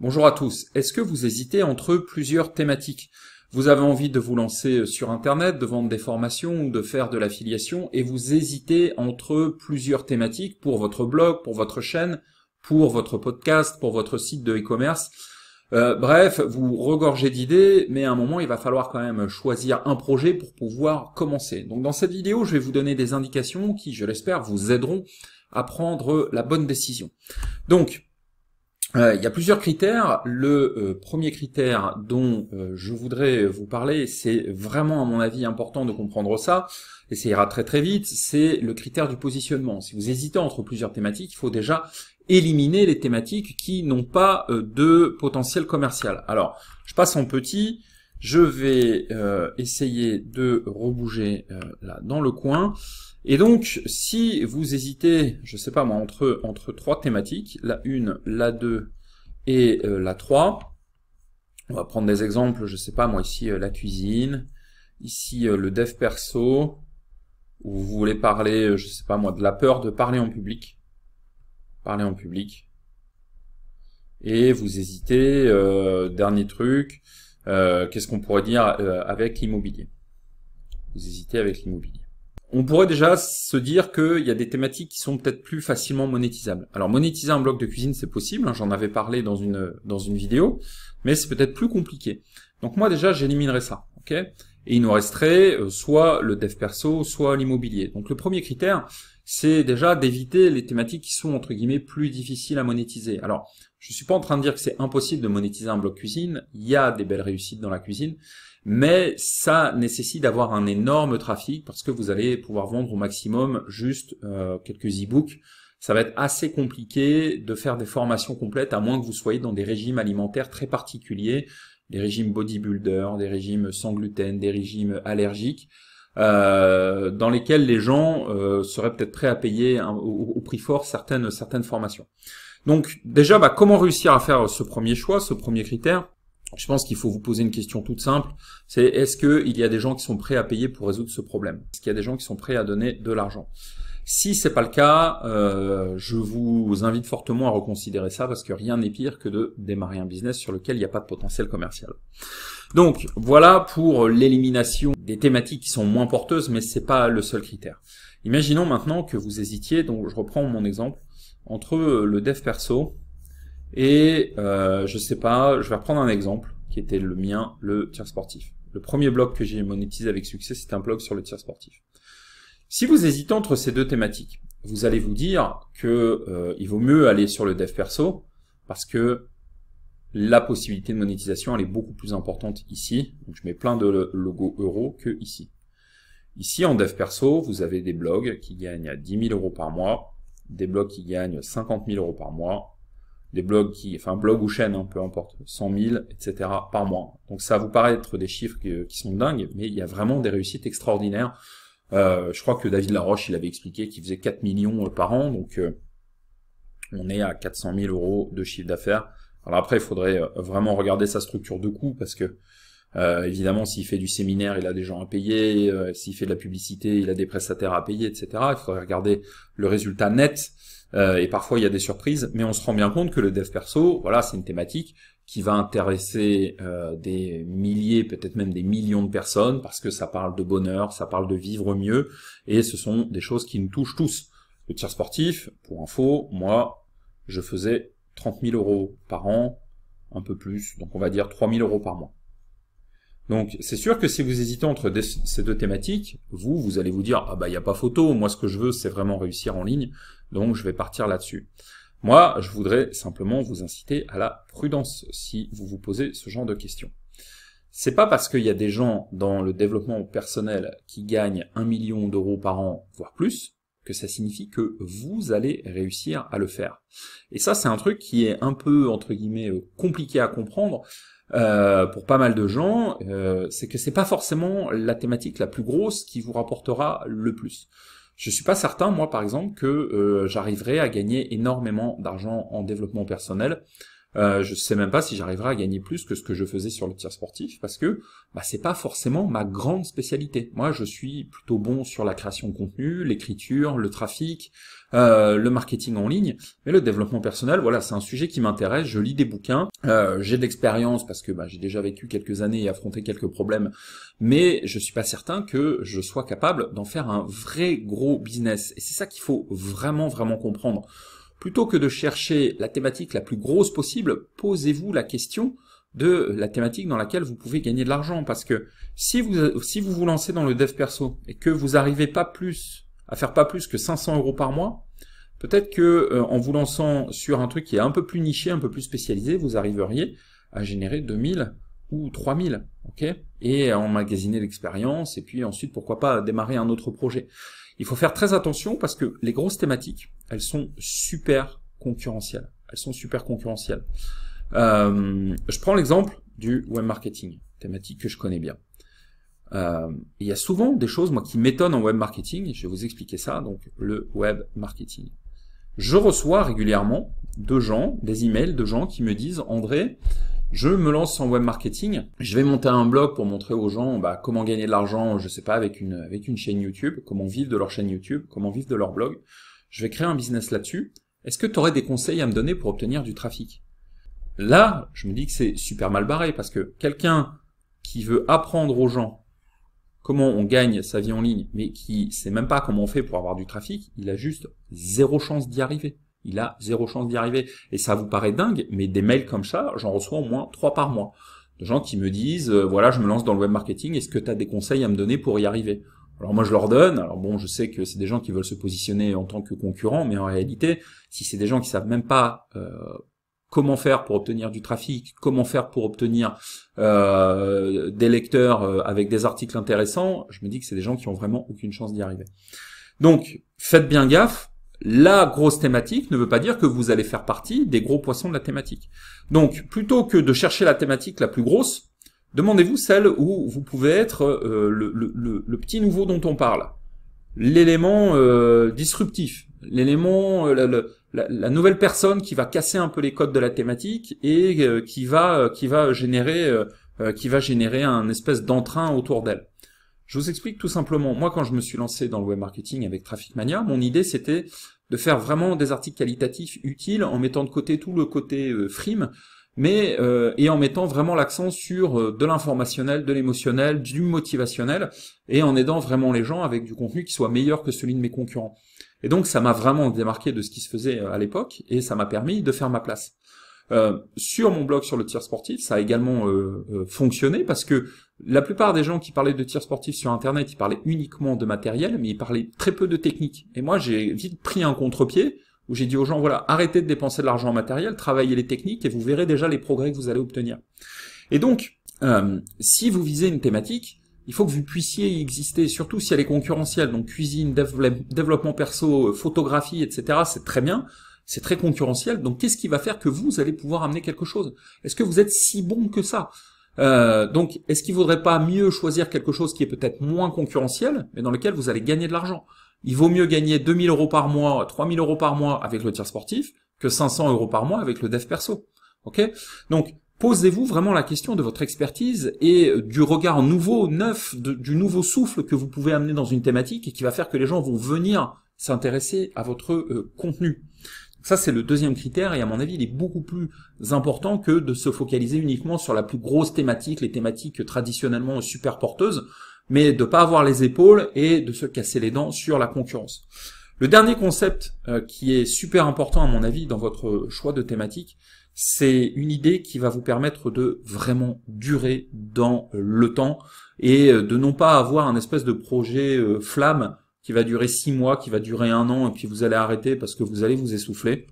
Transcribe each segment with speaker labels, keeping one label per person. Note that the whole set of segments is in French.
Speaker 1: Bonjour à tous. Est-ce que vous hésitez entre plusieurs thématiques Vous avez envie de vous lancer sur Internet, de vendre des formations ou de faire de l'affiliation et vous hésitez entre plusieurs thématiques pour votre blog, pour votre chaîne, pour votre podcast, pour votre site de e-commerce. Euh, bref, vous regorgez d'idées, mais à un moment, il va falloir quand même choisir un projet pour pouvoir commencer. Donc dans cette vidéo, je vais vous donner des indications qui, je l'espère, vous aideront à prendre la bonne décision. Donc, euh, il y a plusieurs critères. Le euh, premier critère dont euh, je voudrais vous parler, c'est vraiment à mon avis important de comprendre ça, et ça ira très très vite, c'est le critère du positionnement. Si vous hésitez entre plusieurs thématiques, il faut déjà éliminer les thématiques qui n'ont pas de potentiel commercial. Alors, je passe en petit, je vais essayer de rebouger là dans le coin. Et donc, si vous hésitez, je sais pas moi, entre, entre trois thématiques, la une, la deux et euh, la trois, on va prendre des exemples, je sais pas moi, ici euh, la cuisine, ici euh, le dev perso, où vous voulez parler, je sais pas moi, de la peur de parler en public. Parler en public. Et vous hésitez, dernier truc, qu'est-ce qu'on pourrait dire avec l'immobilier Vous hésitez avec l'immobilier on pourrait déjà se dire qu'il y a des thématiques qui sont peut-être plus facilement monétisables. Alors monétiser un blog de cuisine, c'est possible, hein, j'en avais parlé dans une, dans une vidéo, mais c'est peut-être plus compliqué. Donc moi déjà, j'éliminerai ça. ok et il nous resterait euh, soit le dev perso, soit l'immobilier. Donc le premier critère, c'est déjà d'éviter les thématiques qui sont entre guillemets plus difficiles à monétiser. Alors, je suis pas en train de dire que c'est impossible de monétiser un blog cuisine, il y a des belles réussites dans la cuisine, mais ça nécessite d'avoir un énorme trafic parce que vous allez pouvoir vendre au maximum juste euh, quelques e-books. Ça va être assez compliqué de faire des formations complètes à moins que vous soyez dans des régimes alimentaires très particuliers, des régimes bodybuilder, des régimes sans gluten, des régimes allergiques. Euh, dans lesquels les gens euh, seraient peut-être prêts à payer au, prix fort certaines certaines formations. Donc déjà, bah, comment réussir à faire ce premier choix, ce premier critère je pense qu'il faut vous poser une question toute simple, c'est est-ce qu'il y a des gens qui sont prêts à payer pour résoudre ce problème Est-ce qu'il y a des gens qui sont prêts à donner de l'argent Si c'est pas le cas, euh, je vous invite fortement à reconsidérer ça parce que rien n'est pire que de démarrer un business sur lequel il n'y a pas de potentiel commercial. Donc voilà pour l'élimination des thématiques qui sont moins porteuses, mais ce c'est pas le seul critère. Imaginons maintenant que vous hésitiez, donc je reprends mon exemple, entre le dev perso et euh, je sais pas, je vais reprendre un exemple qui était le mien, le tir sportif. Le premier blog que j'ai monétisé avec succès, c'est un blog sur le tir sportif. Si vous hésitez entre ces deux thématiques, vous allez vous dire que euh, il vaut mieux aller sur le dev perso parce que la possibilité de monétisation elle est beaucoup plus importante ici. je mets plein de logos euros que ici. Ici en dev perso, vous avez des blogs qui gagnent à 10 000 euros par mois, des blogs qui gagnent 50 000 euros par mois, des blogs qui, enfin blog ou chaîne, hein, peu importe, 100 000, etc. par mois. Donc ça vous paraît être des chiffres euh, qui, sont dingues, mais il y a vraiment des réussites extraordinaires. Euh, je crois que David Laroche, il avait expliqué qu'il faisait 4 millions euh, par an, donc on est à 400 000 euros de chiffre d'affaires. Alors après, il faudrait vraiment regarder sa structure de coût, parce que évidemment, s'il fait du séminaire, il a des gens à payer, s'il fait de la publicité, il a des prestataires à payer, etc. Il faudrait regarder le résultat net. Euh, et parfois il y a des surprises, mais on se rend bien compte que le dev perso, voilà, c'est une thématique qui va intéresser euh, des milliers, peut-être même des millions de personnes, parce que ça parle de bonheur, ça parle de vivre mieux, et ce sont des choses qui nous touchent tous. Le tir sportif, pour info, moi, je faisais 30 000 euros par an, un peu plus, donc on va dire 3 000 euros par mois. Donc c'est sûr que si vous hésitez entre ces deux thématiques, vous, vous allez vous dire, ah bah il n'y a pas photo, moi ce que je veux c'est vraiment réussir en ligne, donc je vais partir là-dessus. Moi, je voudrais simplement vous inciter à la prudence si vous vous posez ce genre de questions. C'est pas parce qu'il y a des gens dans le développement personnel qui gagnent un million d'euros par an, voire plus, ça signifie que vous allez réussir à le faire. Et ça, c'est un truc qui est un peu, entre guillemets, euh, compliqué à comprendre euh, pour pas mal de gens. Euh, c'est que c'est pas forcément la thématique la plus grosse qui vous rapportera le plus. Je suis pas certain, moi, par exemple, que j'arriverai à gagner énormément d'argent en développement personnel je euh, je sais même pas si j'arriverai à gagner plus que ce que je faisais sur le tir sportif parce que bah, c'est pas forcément ma grande spécialité. Moi, je suis plutôt bon sur la création de contenu, l'écriture, le trafic, euh, le marketing en ligne, mais le développement personnel, voilà, c'est un sujet qui m'intéresse. Je lis des bouquins, euh, j'ai de l'expérience parce que bah, j'ai déjà vécu quelques années et affronté quelques problèmes, mais je suis pas certain que je sois capable d'en faire un vrai gros business. Et c'est ça qu'il faut vraiment vraiment comprendre. Plutôt que de chercher la thématique la plus grosse possible, posez-vous la question de la thématique dans laquelle vous pouvez gagner de l'argent. Parce que si vous, si vous vous lancez dans le dev perso et que vous n'arrivez pas plus à faire pas plus que 500 euros par mois, peut-être que euh, en vous lançant sur un truc qui est un peu plus niché, un peu plus spécialisé, vous arriveriez à générer 2000 ou 3000. Et et emmagasiner l'expérience, et puis ensuite, pourquoi pas, démarrer un autre projet. Il faut faire très attention parce que les grosses thématiques, elles sont super concurrentielles. Elles sont super concurrentielles. Euh, je prends l'exemple du web marketing, thématique que je connais bien. Euh, il y a souvent des choses, moi, qui m'étonnent en web marketing, je vais vous expliquer ça, donc le web marketing. Je reçois régulièrement de gens, des emails de gens qui me disent « André, je me lance en web marketing, je vais monter un blog pour montrer aux gens bah, comment gagner de l'argent, je sais pas, avec une, avec une chaîne YouTube, comment vivre de leur chaîne YouTube, comment vivre de leur blog. Je vais créer un business là-dessus. Est-ce que tu aurais des conseils à me donner pour obtenir du trafic Là, je me dis que c'est super mal barré parce que quelqu'un qui veut apprendre aux gens comment on gagne sa vie en ligne, mais qui sait même pas comment on fait pour avoir du trafic, il a juste zéro chance d'y arriver il a zéro chance d'y arriver. Et ça vous paraît dingue, mais des mails comme ça, j'en reçois au moins trois par mois. De gens qui me disent, euh, voilà, je me lance dans le web marketing, est-ce que tu as des conseils à me donner pour y arriver alors moi je leur donne, alors bon je sais que c'est des gens qui veulent se positionner en tant que concurrents, mais en réalité, si c'est des gens qui savent même pas euh, comment faire pour obtenir du trafic, comment faire pour obtenir euh, des lecteurs avec des articles intéressants, je me dis que c'est des gens qui ont vraiment aucune chance d'y arriver. Donc faites bien gaffe, la grosse thématique ne veut pas dire que vous allez faire partie des gros poissons de la thématique. Donc, plutôt que de chercher la thématique la plus grosse, demandez-vous celle où vous pouvez être euh, le, petit nouveau dont on parle, l'élément euh, disruptif, l'élément, euh, la, la, nouvelle personne qui va casser un peu les codes de la thématique et qui va qui va générer qui va générer un espèce d'entrain autour d'elle. Je vous explique tout simplement. Moi, quand je me suis lancé dans le web marketing avec Traffic Mania, mon idée c'était de faire vraiment des articles qualitatifs utiles en mettant de côté tout le côté euh, frime, mais euh, et en mettant vraiment l'accent sur euh, de l'informationnel, de l'émotionnel, du motivationnel, et en aidant vraiment les gens avec du contenu qui soit meilleur que celui de mes concurrents. Et donc ça m'a vraiment démarqué de ce qui se faisait à l'époque, et ça m'a permis de faire ma place. sur mon blog sur le tir sportif, ça a également fonctionné parce que la plupart des gens qui parlaient de tir sportif sur Internet, ils parlaient uniquement de matériel, mais ils parlaient très peu de technique. Et moi, j'ai vite pris un contre-pied où j'ai dit aux gens, voilà, arrêtez de dépenser de l'argent en matériel, travaillez les techniques et vous verrez déjà les progrès que vous allez obtenir. Et donc, euh, si vous visez une thématique, il faut que vous puissiez y exister, surtout si elle est concurrentielle. Donc cuisine, développement perso, euh, photographie, etc. C'est très bien, c'est très concurrentiel. Donc qu'est-ce qui va faire que vous allez pouvoir amener quelque chose Est-ce que vous êtes si bon que ça euh, donc, est-ce qu'il ne vaudrait pas mieux choisir quelque chose qui est peut-être moins concurrentiel, mais dans lequel vous allez gagner de l'argent Il vaut mieux gagner 2000 euros par mois, 3000 euros par mois avec le tir sportif, que 500 euros par mois avec le dev perso. Ok Donc, posez-vous vraiment la question de votre expertise et du regard nouveau, neuf, du nouveau souffle que vous pouvez amener dans une thématique et qui va faire que les gens vont venir s'intéresser à votre euh, contenu. Ça, c'est le deuxième critère, et à mon avis, il est beaucoup plus important que de se focaliser uniquement sur la plus grosse thématique, les thématiques traditionnellement super porteuses, mais de pas avoir les épaules et de se casser les dents sur la concurrence. Le dernier concept euh, qui est super important à mon avis dans votre choix de thématique, c'est une idée qui va vous permettre de vraiment durer dans le temps et euh, de non pas avoir un espèce de projet euh, flamme qui va durer six mois, qui va durer un an, et puis vous allez arrêter parce que vous allez vous essouffler.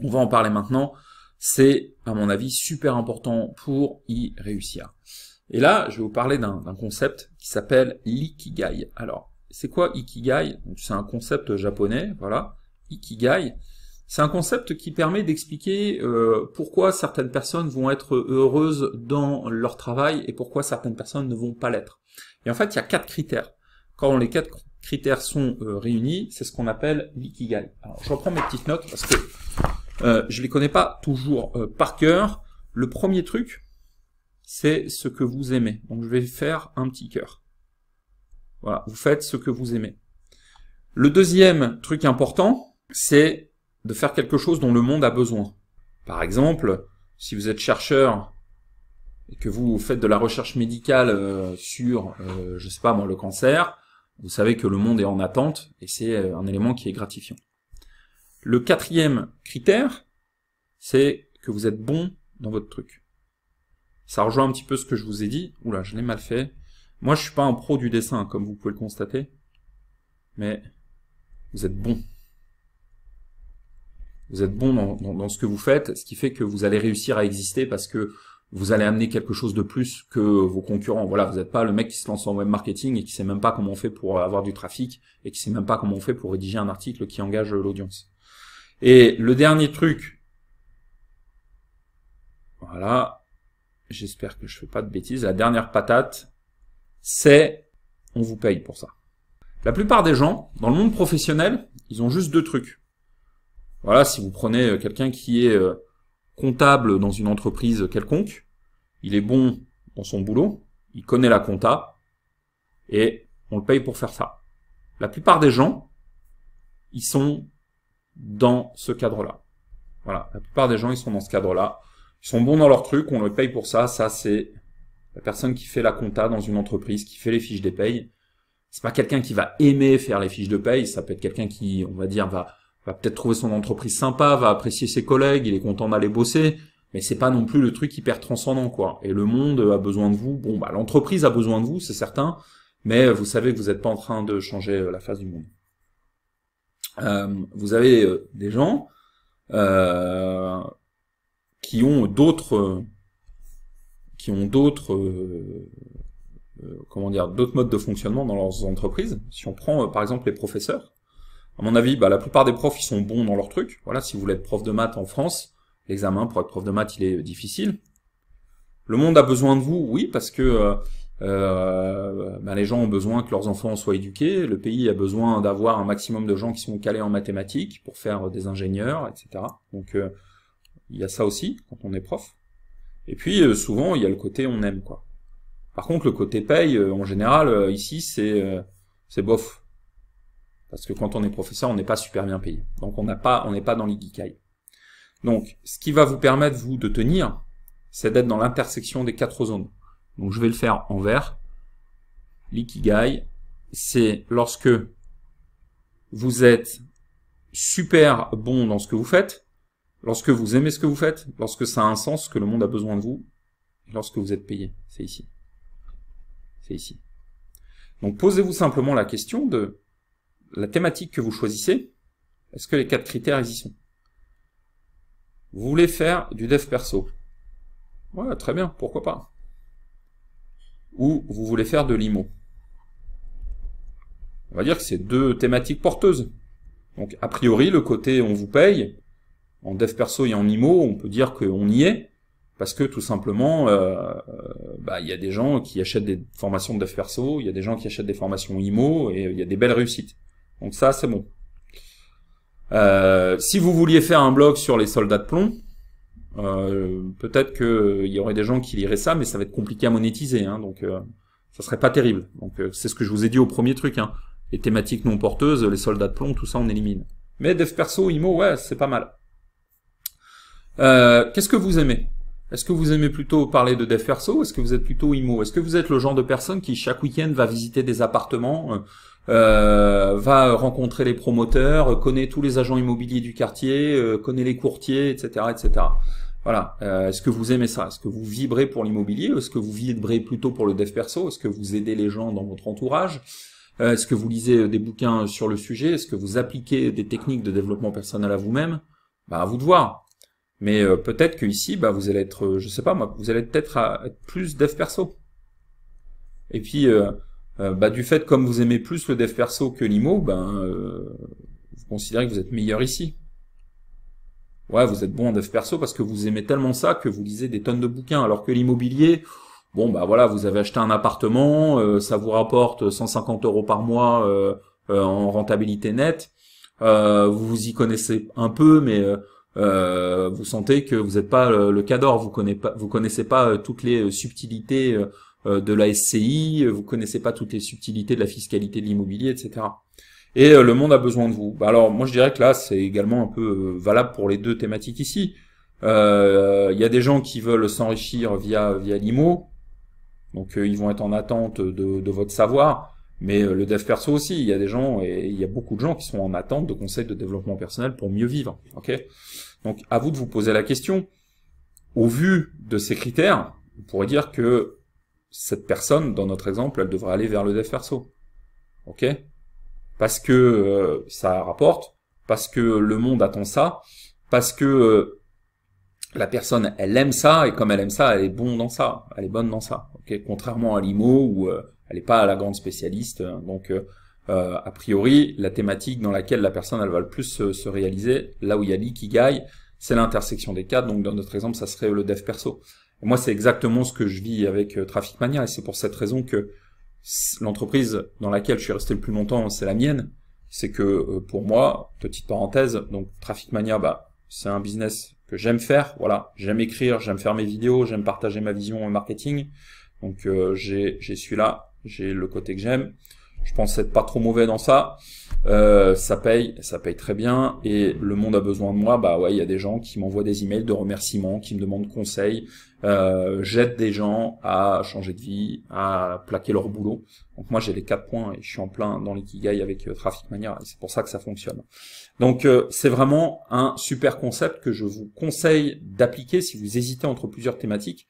Speaker 1: On va en parler maintenant. C'est, à mon avis, super important pour y réussir. Et là, je vais vous parler d'un concept qui s'appelle l'ikigai. Alors, c'est quoi ikigai C'est un concept japonais, voilà. Ikigai, c'est un concept qui permet d'expliquer euh, pourquoi certaines personnes vont être heureuses dans leur travail et pourquoi certaines personnes ne vont pas l'être. Et en fait, il y a quatre critères quand les quatre critères sont euh, réunis, c'est ce qu'on appelle l'ikigai. Alors, je reprends mes petites notes parce que euh, je les connais pas toujours euh, par cœur. Le premier truc, c'est ce que vous aimez. Donc, je vais faire un petit cœur. Voilà, vous faites ce que vous aimez. Le deuxième truc important, c'est de faire quelque chose dont le monde a besoin. Par exemple, si vous êtes chercheur et que vous faites de la recherche médicale euh, sur, je sais pas moi, le cancer, vous savez que le monde est en attente et c'est euh, un élément qui est gratifiant. Le quatrième critère, c'est que vous êtes bon dans votre truc. Ça rejoint un petit peu ce que je vous ai dit. Oula, je l'ai mal fait. Moi, je suis pas un pro du dessin, comme vous pouvez le constater. Mais vous êtes bon. Vous êtes bon dans ce que vous faites, ce qui fait que vous allez réussir à exister parce que vous allez amener quelque chose de plus que vos concurrents. Voilà, vous n'êtes pas le mec qui se lance en web marketing et qui sait même pas comment on fait pour avoir du trafic et qui sait même pas comment on fait pour rédiger un article qui engage l'audience. Et le dernier truc, voilà, j'espère que je fais pas de bêtises, la dernière patate, c'est on vous paye pour ça. La plupart des gens, dans le monde professionnel, ils ont juste deux trucs. Voilà, si vous prenez quelqu'un qui est euh, comptable dans une entreprise quelconque, il est bon dans son boulot, il connaît la compta, et on le paye pour faire ça. La plupart des gens, ils sont dans ce cadre-là. Voilà, la plupart des gens, ils sont dans ce cadre-là. Ils sont bons dans leur truc, on le paye pour ça. Ça, c'est la personne qui fait la compta dans une entreprise, qui fait les fiches des payes. C'est pas quelqu'un qui va aimer faire les fiches de paye, ça peut être quelqu'un qui, on va dire, va va peut-être trouver son entreprise sympa, va apprécier ses collègues, il est content d'aller bosser, mais c'est pas non plus le truc hyper transcendant quoi. Et le monde a besoin de vous. Bon bah l'entreprise a besoin de vous, c'est certain, mais vous savez que vous n'êtes pas en train de changer euh, la face du monde. Euh, vous avez euh, des gens qui ont d'autres qui ont d'autres comment dire d'autres modes de fonctionnement dans leurs entreprises. Si on prend par exemple les professeurs, à mon avis, bah, la plupart des profs, ils sont bons dans leur truc. Voilà, si vous voulez être prof de maths en France, l'examen pour être prof de maths, il est difficile. Le monde a besoin de vous, oui, parce que euh, euh, bah, les gens ont besoin que leurs enfants soient éduqués, le pays a besoin d'avoir un maximum de gens qui sont calés en mathématiques pour faire des ingénieurs, etc. Donc euh, il y a ça aussi quand on est prof. Et puis souvent il y a le côté on aime quoi. Par contre le côté paye en général ici c'est c'est bof. Parce que quand on est professeur, on n'est pas super bien payé. Donc on n'a pas, on n'est pas dans l'ikigai. Donc, ce qui va vous permettre, vous, de tenir, c'est d'être dans l'intersection des quatre zones. Donc je vais le faire en vert. L'ikigai, c'est lorsque vous êtes super bon dans ce que vous faites, lorsque vous aimez ce que vous faites, lorsque ça a un sens, que le monde a besoin de vous, et lorsque vous êtes payé. C'est ici. C'est ici. Donc posez-vous simplement la question de la thématique que vous choisissez, est-ce que les quatre critères existent sont Vous voulez faire du dev perso Ouais, très bien, pourquoi pas. Ou vous voulez faire de l'IMO. On va dire que c'est deux thématiques porteuses. Donc a priori, le côté on vous paye, en dev perso et en IMO, on peut dire qu'on y est, parce que tout simplement, euh, euh, bah, il y a des gens qui achètent des formations de dev perso, il y a des gens qui achètent des formations IMO, et il y a des belles réussites. Donc ça, c'est bon. Euh, si vous vouliez faire un blog sur les soldats de plomb, euh, peut-être qu'il euh, y aurait des gens qui liraient ça, mais ça va être compliqué à monétiser, hein, donc ça serait pas terrible. Donc c'est ce que je vous ai dit au premier truc. Hein. Les thématiques non porteuses, les soldats de plomb, tout ça, on élimine. Mais dev perso, IMO, ouais, c'est pas mal. Qu'est-ce que vous aimez Est-ce que vous aimez plutôt parler de dev perso Est-ce que vous êtes plutôt IMO Est-ce que vous êtes le genre de personne qui chaque week-end va visiter des appartements euh, va rencontrer les promoteurs, euh, connaît tous les agents immobiliers du quartier, euh, connaît les courtiers, etc., etc. Voilà. Est-ce que vous aimez ça Est-ce que vous vibrez pour l'immobilier Est-ce que vous vibrez plutôt pour le dev perso Est-ce que vous aidez les gens dans votre entourage Est-ce que vous lisez des bouquins sur le sujet Est-ce que vous appliquez des techniques de développement personnel à vous-même bah, à vous de voir. Mais peut-être que ici, bah, vous allez être, je sais pas moi, vous allez peut-être être plus dev perso. Et puis euh, bah, du fait comme vous aimez plus le dev perso que l'IMO, ben euh, vous considérez que vous êtes meilleur ici. Ouais, vous êtes bon en dev perso parce que vous aimez tellement ça que vous lisez des tonnes de bouquins, alors que l'immobilier, bon bah voilà, vous avez acheté un appartement, euh, ça vous rapporte 150 euros par mois en rentabilité nette, vous vous y connaissez un peu, mais vous sentez que vous n'êtes pas le, cador, vous connaissez pas, vous connaissez pas toutes les subtilités euh, de la SCI, vous connaissez pas toutes les subtilités de la fiscalité de l'immobilier, etc. Et euh, le monde a besoin de vous. Bah, alors moi je dirais que là c'est également un peu euh, valable pour les deux thématiques ici. Il y a des gens qui veulent s'enrichir via via l'IMO, donc ils vont être en attente de, de votre savoir. Mais le dev perso aussi, il y a des gens et il y a beaucoup de gens qui sont en attente de conseils de développement personnel pour mieux vivre. Ok Donc à vous de vous poser la question. Au vu de ces critères, on pourrait dire que cette personne, dans notre exemple, elle devrait aller vers le dev perso. OK Parce que euh, ça rapporte, parce que le monde attend ça, parce que euh, la personne, elle aime ça, et comme elle aime ça, elle est bon dans ça, elle est bonne dans ça. OK Contrairement à l'IMO, où euh, elle n'est pas la grande spécialiste, hein. donc a priori, la thématique dans laquelle la personne, elle va le plus se, réaliser, là où il y a l'ikigai, c'est l'intersection des cas. donc dans notre exemple, ça serait le dev perso moi, c'est exactement ce que je vis avec euh, Traffic Mania, et c'est pour cette raison que l'entreprise dans laquelle je suis resté le plus longtemps, c'est la mienne. C'est que euh, pour moi, petite parenthèse, donc Traffic Mania, bah, c'est un business que j'aime faire. Voilà, j'aime écrire, j'aime faire mes vidéos, j'aime partager ma vision en marketing. Donc euh, j'ai celui-là, j'ai le côté que j'aime. Je pense être pas trop mauvais dans ça. Euh, ça paye, ça paye très bien. Et le monde a besoin de moi. Bah ouais, il y a des gens qui m'envoient des emails de remerciements, qui me demandent conseils. Euh, J'aide des gens à changer de vie, à plaquer leur boulot. Donc moi j'ai les quatre points et je suis en plein dans l'ikigai avec Trafic euh, Traffic Mania et c'est pour ça que ça fonctionne. Donc euh, c'est vraiment un super concept que je vous conseille d'appliquer si vous hésitez entre plusieurs thématiques.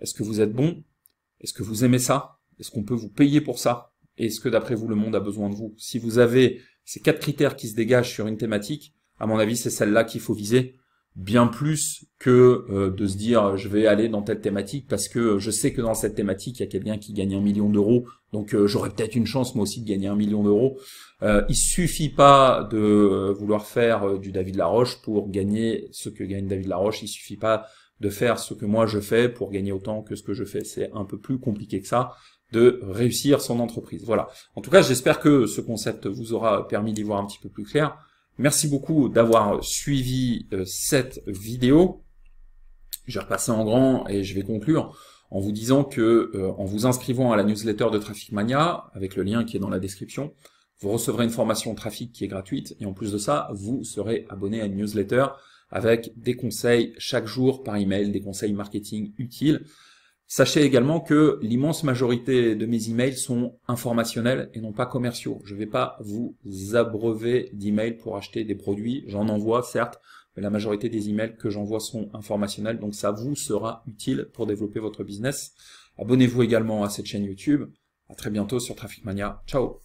Speaker 1: Est-ce que vous êtes bon Est-ce que vous aimez ça Est-ce qu'on peut vous payer pour ça est-ce que d'après vous, le monde a besoin de vous Si vous avez ces quatre critères qui se dégagent sur une thématique, à mon avis, c'est celle-là qu'il faut viser bien plus que euh, de se dire je vais aller dans telle thématique parce que je sais que dans cette thématique il y a quelqu'un qui gagne un million d'euros donc euh, j'aurais peut-être une chance moi aussi de gagner un million d'euros euh, il suffit pas de vouloir faire du David Laroche pour gagner ce que gagne David Laroche il suffit pas de faire ce que moi je fais pour gagner autant que ce que je fais c'est un peu plus compliqué que ça de réussir son entreprise. Voilà. En tout cas, j'espère que ce concept vous aura permis d'y voir un petit peu plus clair. Merci beaucoup d'avoir suivi euh, cette vidéo. Je vais en grand et je vais conclure en vous disant que euh, en vous inscrivant à la newsletter de Traffic Mania, avec le lien qui est dans la description, vous recevrez une formation trafic qui est gratuite et en plus de ça, vous serez abonné à une newsletter avec des conseils chaque jour par email, des conseils marketing utiles. Sachez également que l'immense majorité de mes emails sont informationnels et non pas commerciaux. Je ne vais pas vous abreuver d'emails pour acheter des produits. J'en envoie, certes, mais la majorité des emails que j'envoie sont informationnels. Donc ça vous sera utile pour développer votre business. Abonnez-vous également à cette chaîne YouTube. À très bientôt sur Traffic Mania. Ciao